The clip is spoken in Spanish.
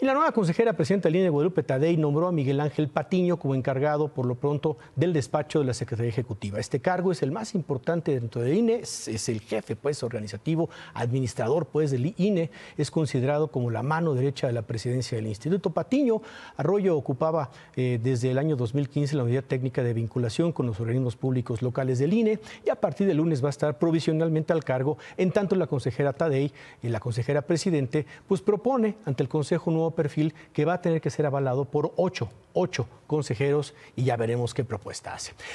Y la nueva consejera presidenta del INE Guadalupe Tadei nombró a Miguel Ángel Patiño como encargado por lo pronto del despacho de la Secretaría Ejecutiva. Este cargo es el más importante dentro del INE, es, el jefe pues organizativo, administrador pues del INE, es considerado como la mano derecha de la presidencia del Instituto. Patiño Arroyo ocupaba eh, desde el año 2015 la unidad técnica de vinculación con los organismos públicos locales del INE y a partir del lunes va a estar provisionalmente al cargo, en tanto la consejera Tadei, y eh, la consejera presidente, pues propone ante el Consejo Nuevo perfil que va a tener que ser avalado por ocho, ocho consejeros y ya veremos qué propuesta hace.